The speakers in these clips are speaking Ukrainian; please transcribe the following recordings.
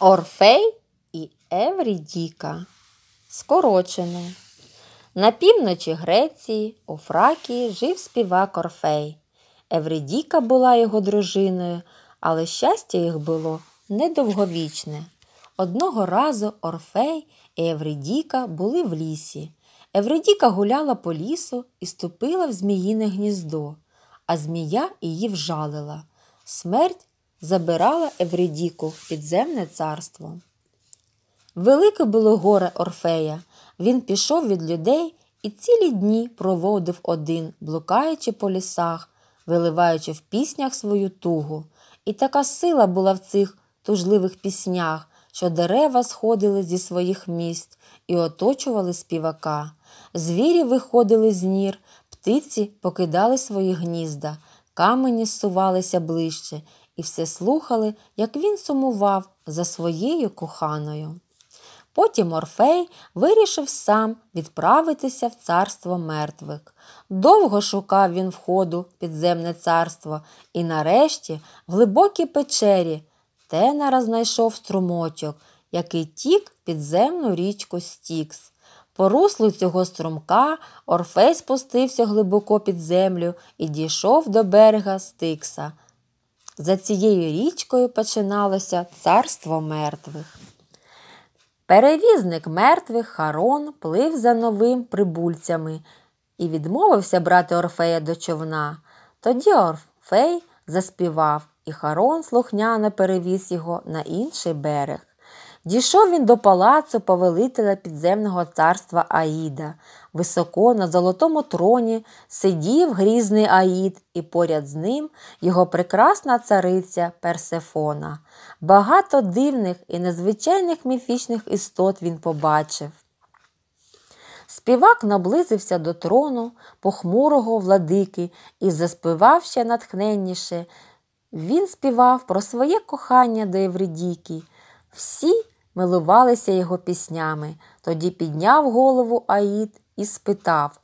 Орфей і Еврідіка. Скорочене. На півночі Греції у Фракії жив співак Орфей. Евридіка була його дружиною, але щастя їх було недовговічне. Одного разу Орфей і Евридіка були в лісі. Евредіка гуляла по лісу і ступила в зміїне гніздо, а змія її вжалила. Смерть забирала Евредіку в підземне царство. Велике було горе Орфея. Він пішов від людей і цілі дні проводив один, блукаючи по лісах, виливаючи в піснях свою тугу. І така сила була в цих тужливих піснях, що дерева сходили зі своїх міст і оточували співака. Звірі виходили з нір, птиці покидали свої гнізда, камені сувалися ближче, і все слухали, як він сумував за своєю коханою. Потім Орфей вирішив сам відправитися в царство мертвих. Довго шукав він входу в підземне царство і, нарешті, в глибокій печері Тенара знайшов струмочок, який тік підземну річку Стікс. По руслу цього струмка Орфей спустився глибоко під землю і дійшов до берега Стикса. За цією річкою починалося царство мертвих. Перевізник мертвих Харон плив за новим прибульцями і відмовився брати Орфея до човна. Тоді Орфей заспівав, і Харон слухняно перевіз його на інший берег. Дійшов він до палацу повелителя підземного царства Аїда. Високо на золотому троні сидів грізний Аїд, і поряд з ним його прекрасна цариця Персефона. Багато дивних і незвичайних міфічних істот він побачив. Співак наблизився до трону похмурого владики і заспівав ще натхненніше. Він співав про своє кохання до Євредіки. Всі милувалися його піснями. Тоді підняв голову Аїд і спитав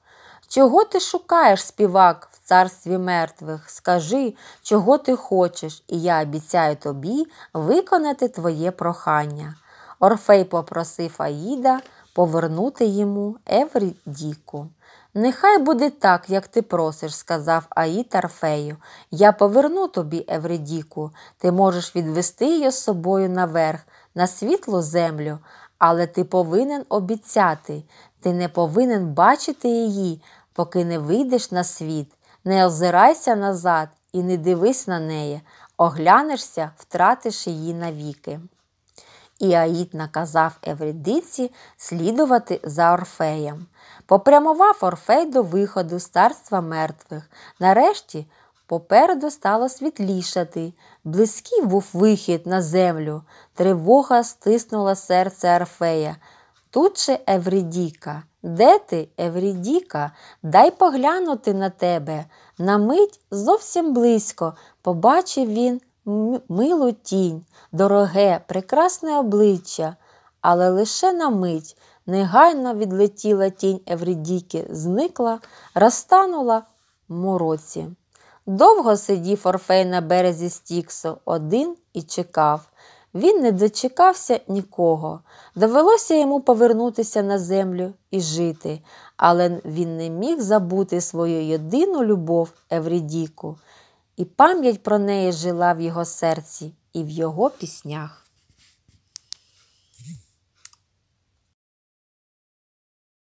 Чого ти шукаєш, співак, в царстві мертвих? Скажи, чого ти хочеш, і я обіцяю тобі виконати твоє прохання. Орфей попросив Аїда повернути йому Евридіку. Нехай буде так, як ти просиш, сказав Аїд Орфею. Я поверну тобі Евридіку, ти можеш відвести її з собою наверх на світлу землю, але ти повинен обіцяти, ти не повинен бачити її, поки не вийдеш на світ, не озирайся назад і не дивись на неї, оглянешся, втратиш її навіки. І Аїд наказав Евридиці слідувати за Орфеєм. Попрямував Орфей до виходу з царства мертвих. Нарешті Попереду стало світлішати, близький був вихід на землю, тривога стиснула серце Арфея. Тут же Евридіка. Де ти, Евридіка? Дай поглянути на тебе. На мить зовсім близько побачив він милу тінь, дороге, прекрасне обличчя, але лише на мить негайно відлетіла тінь Евридіки, зникла, розтанула в мороці. Довго сидів Орфей на березі Стіксу, один і чекав. Він не дочекався нікого. Довелося йому повернутися на землю і жити, але він не міг забути свою єдину любов Евридіку, і пам'ять про неї жила в його серці і в його піснях.